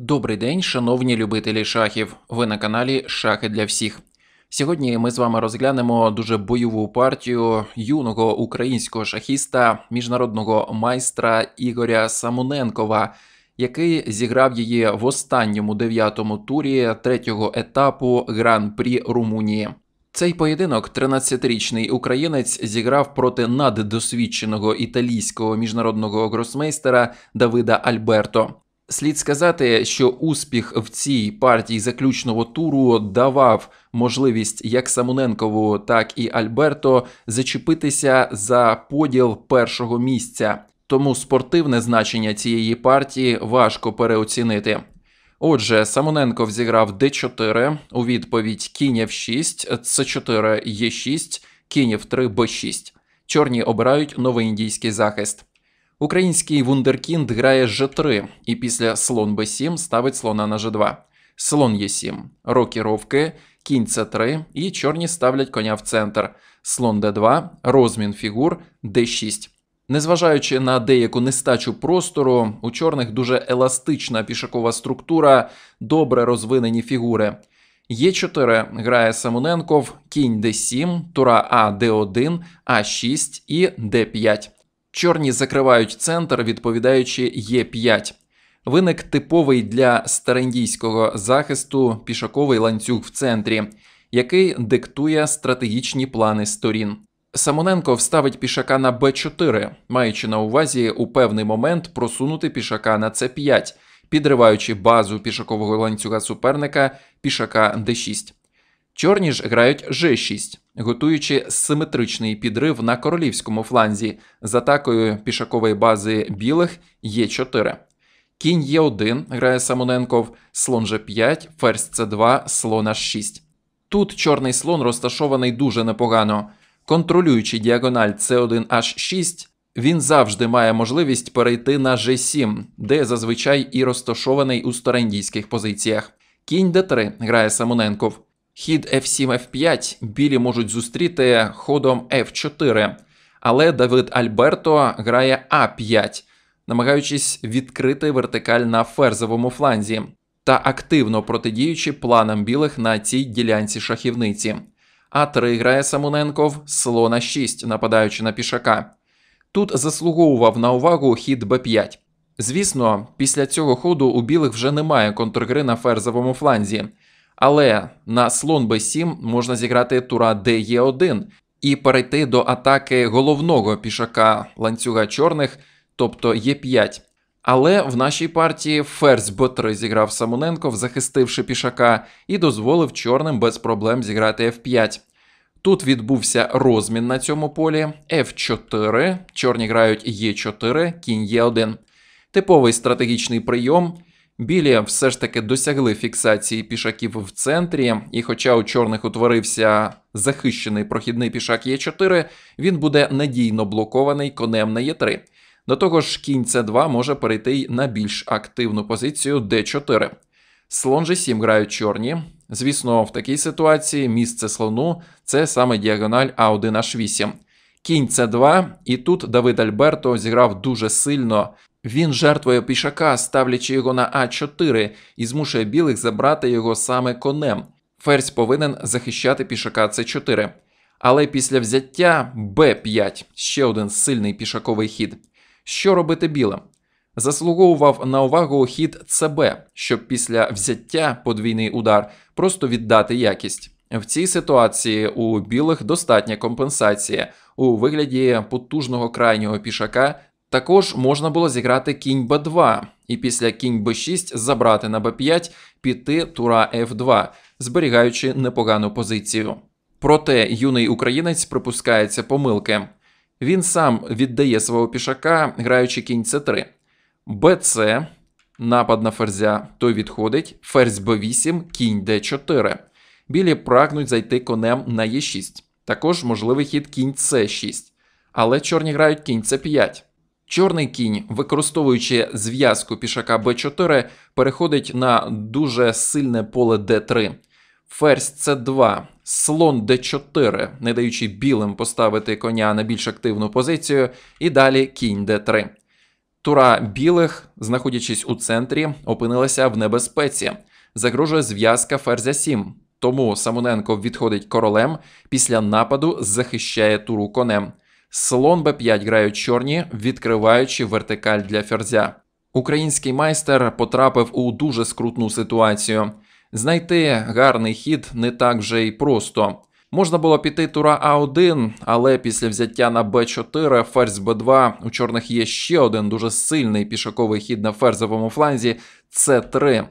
Добрий день, шановні любителі шахів. Ви на каналі Шахи для всіх. Сьогодні ми з вами розглянемо дуже бойову партію юного українського шахіста, міжнародного майстра Ігоря Самоненкова, який зіграв її в останньому дев'ятому турі третього етапу Гран-прі Румунії. Цей поєдинок 13-річний українець зіграв проти наддосвідченого італійського міжнародного гросмейстера Давида Альберто. Слід сказати, що успіх в цій партії заключного туру давав можливість як Самоненкову, так і Альберто зачепитися за поділ першого місця, тому спортивне значення цієї партії важко переоцінити. Отже, Самоненков зіграв Д4 у відповідь кінь F6, С4 Е6, кінь F3 Б6. Чорні обирають новий індійський захист. Український вундеркінд грає G3 і після слон b7 ставить слона на g2. Слон Е7, рокіровки, кінь С3 і чорні ставлять коня в центр. Слон Д2, розмін фігур Д6. Незважаючи на деяку нестачу простору, у чорних дуже еластична пішакова структура, добре розвинені фігури. Е4 грає Самоненков, кінь Д7, тура А Д1, А6 і Д5. Чорні закривають центр, відповідаючи Е5. Виник типовий для староіндійського захисту пішаковий ланцюг в центрі, який диктує стратегічні плани сторін. Самоненко вставить пішака на Б4, маючи на увазі у певний момент просунути пішака на С5, підриваючи базу пішакового ланцюга суперника пішака Д6. Чорні ж грають Ж6 готуючи симетричний підрив на королівському фланзі з атакою пішакової бази білих Є4. Кінь Є1 грає Самоненков, слон Ж5, ферзь С2, слон H6. Тут чорний слон розташований дуже непогано. Контролюючи діагональ С1 H6, він завжди має можливість перейти на G7, де зазвичай і розташований у староіндійських позиціях. Кінь Д3 грає Самоненков. Хід F7 F5 білі можуть зустріти ходом F4, але Давид Альберто грає А5, намагаючись відкрити вертикаль на ферзовому фланзі та активно протидіючи планам білих на цій ділянці шахівниці. А3 грає Самуненков слона 6, нападаючи на пішака. Тут заслуговував на увагу хід Б5. Звісно, після цього ходу у білих вже немає контргри на ферзовому фланзі. Але на слон b7 можна зіграти тура de 1 і перейти до атаки головного пішака ланцюга чорних, тобто Е5. Але в нашій партії ферзь b3 зіграв Самоненков, захистивши пішака, і дозволив чорним без проблем зіграти f5. Тут відбувся розмін на цьому полі f4, чорні грають е 4 кінь е 1 Типовий стратегічний прийом, Білі все ж таки досягли фіксації пішаків в центрі, і хоча у чорних утворився захищений прохідний пішак Е4, він буде надійно блокований конем на Е3. До того ж, кінь С2 може перейти й на більш активну позицію Д4. Слон G7 грають чорні. Звісно, в такій ситуації місце слону це саме діагональ А1H8. Кінь С2, і тут Давид Альберто зіграв дуже сильно, він жертвує пішака, ставлячи його на А4 і змушує білих забрати його саме конем. Ферзь повинен захищати пішака С4. Але після взяття Б5 ще один сильний пішаковий хід. Що робити білим? Заслуговував на увагу хід СБ, щоб після взяття подвійний удар просто віддати якість. В цій ситуації у білих достатня компенсація у вигляді потужного крайнього пішака також можна було зіграти кінь Б2 і після кінь Б6 забрати на b 5 піти тура Ф2, зберігаючи непогану позицію. Проте юний українець припускається помилки. Він сам віддає свого пішака, граючи кінь С3. БЦ, напад на ферзя, той відходить, ферзь b 8 кінь Д4. Білі прагнуть зайти конем на Е6. Також можливий хід кінь С6. Але чорні грають кінь С5. Чорний кінь, використовуючи зв'язку пішака Б4, переходить на дуже сильне поле Д3. Ферзь С2, слон Д4, не даючи білим поставити коня на більш активну позицію, і далі кінь Д3. Тура білих, знаходячись у центрі, опинилася в небезпеці, загрожує зв'язка ферзя 7. Тому Самоненко відходить королем після нападу захищає туру конем. Слон Б5 грають чорні, відкриваючи вертикаль для ферзя. Український майстер потрапив у дуже скрутну ситуацію. Знайти гарний хід не так вже й просто. Можна було піти тура А1, але після взяття на Б4, ферзь Б2 у чорних є ще один дуже сильний пішаковий хід на ферзовому фланзі С3.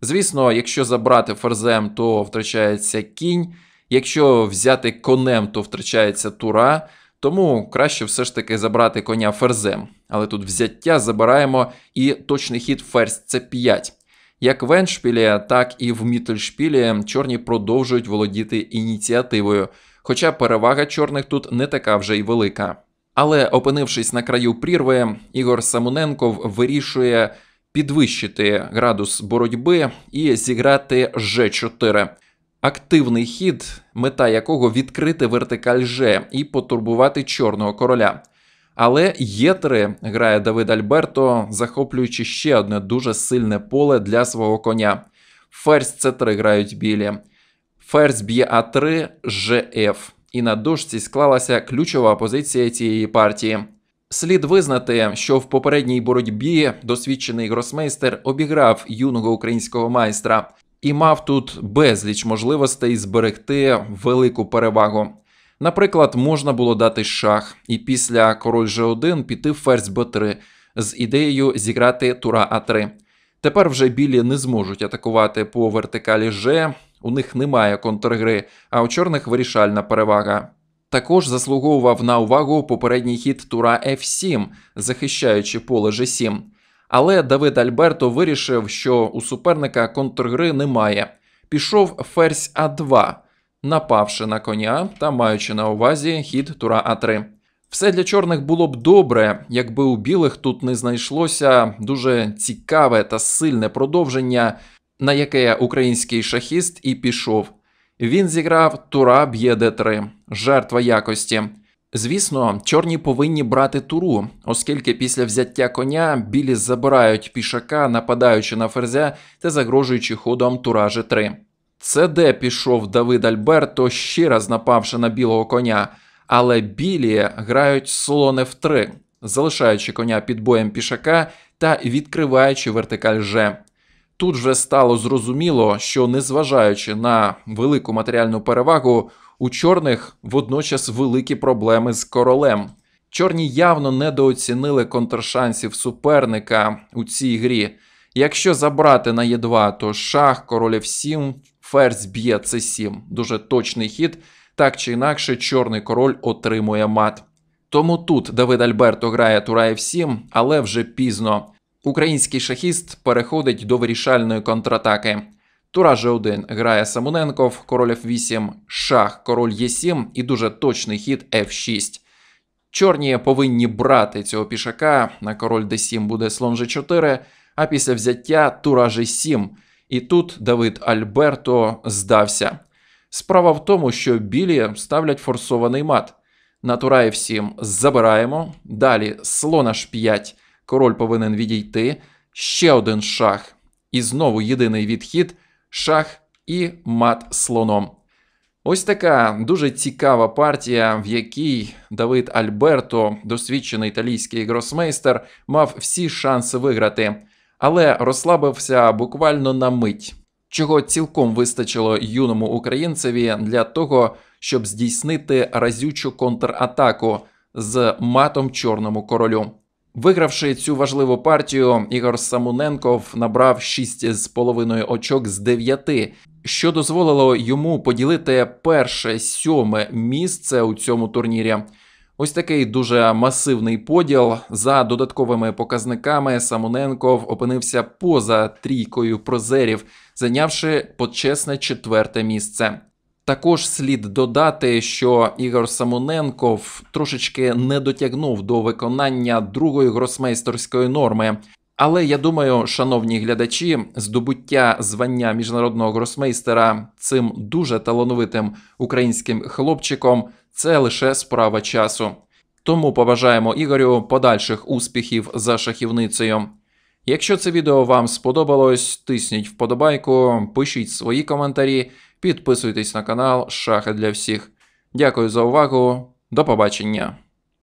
Звісно, якщо забрати ферзем, то втрачається кінь, якщо взяти конем, то втрачається тура. Тому краще все ж таки забрати коня ферзем. Але тут взяття забираємо і точний хід ферзь це 5. Як в Еншпілі, так і в Мітельшпілі чорні продовжують володіти ініціативою. Хоча перевага чорних тут не така вже й велика. Але опинившись на краю прірви, Ігор Самуненков вирішує підвищити градус боротьби і зіграти Ж4. Активний хід, мета якого відкрити вертикаль Ж і потурбувати чорного короля. Але Є3 грає Давид Альберто, захоплюючи ще одне дуже сильне поле для свого коня. Ферзь С3 грають білі. Ферзь б'є А3, ЖФ. І на дошці склалася ключова позиція цієї партії. Слід визнати, що в попередній боротьбі досвідчений гросмейстер обіграв юного українського майстра і мав тут безліч можливостей зберегти велику перевагу. Наприклад, можна було дати шах і після король G1 піти ферзь Б3 з ідеєю зіграти тура А3. Тепер вже білі не зможуть атакувати по вертикалі G, у них немає контргри, а у чорних вирішальна перевага. Також заслуговував на увагу попередній хід тура F7, захищаючи поле G7. Але Давид Альберто вирішив, що у суперника контргри немає. Пішов ферзь А2, напавши на коня та маючи на увазі хід тура А3. Все для чорних було б добре, якби у білих тут не знайшлося дуже цікаве та сильне продовження, на яке український шахіст і пішов. Він зіграв тура б'є Д3, жертва якості. Звісно, чорні повинні брати туру, оскільки після взяття коня білі забирають пішака, нападаючи на ферзя та загрожуючи ходом тура ж 3 Це де пішов Давид Альберто, ще раз напавши на білого коня, але білі грають слон в 3 залишаючи коня під боєм пішака та відкриваючи вертикаль Ж. Тут вже стало зрозуміло, що незважаючи на велику матеріальну перевагу, у чорних водночас великі проблеми з королем. Чорні явно недооцінили контршансів суперника у цій грі. Якщо забрати на Є2, е то шах, король F7, ферзь б'є c 7 Дуже точний хід. Так чи інакше, чорний король отримує мат. Тому тут Давид Альберто грає Тура F7, але вже пізно. Український шахіст переходить до вирішальної контратаки. Тура ж 1 грає Самоненков, король F8, шах, король Е7 і дуже точний хід F6. Чорні повинні брати цього пішака. На король d7 буде слон g4, а після взяття тура g7. І тут Давид Альберто здався. Справа в тому, що білі ставлять форсований мат. На тура F7 забираємо. Далі слон h5, король повинен відійти. Ще один шах. І знову єдиний відхід шах і мат слоном. Ось така дуже цікава партія, в якій Давид Альберто, досвідчений італійський гросмейстер, мав всі шанси виграти, але розслабився буквально на мить, чого цілком вистачило юному українцеві для того, щоб здійснити разючу контратаку з матом чорному королю. Вигравши цю важливу партію, Ігор Самуненков набрав 6,5 очок з 9, що дозволило йому поділити перше сьоме місце у цьому турнірі. Ось такий дуже масивний поділ. За додатковими показниками Самуненков опинився поза трійкою прозерів, зайнявши почесне четверте місце. Також слід додати, що Ігор Самоненков трошечки не дотягнув до виконання другої гросмейстерської норми. Але я думаю, шановні глядачі, здобуття звання міжнародного гросмейстера цим дуже талановитим українським хлопчиком це лише справа часу. Тому побажаємо Ігорю подальших успіхів за шахівницею. Якщо це відео вам сподобалось, тисніть вподобайку, пишіть свої коментарі. Підписуйтесь на канал Шахи для всіх. Дякую за увагу. До побачення.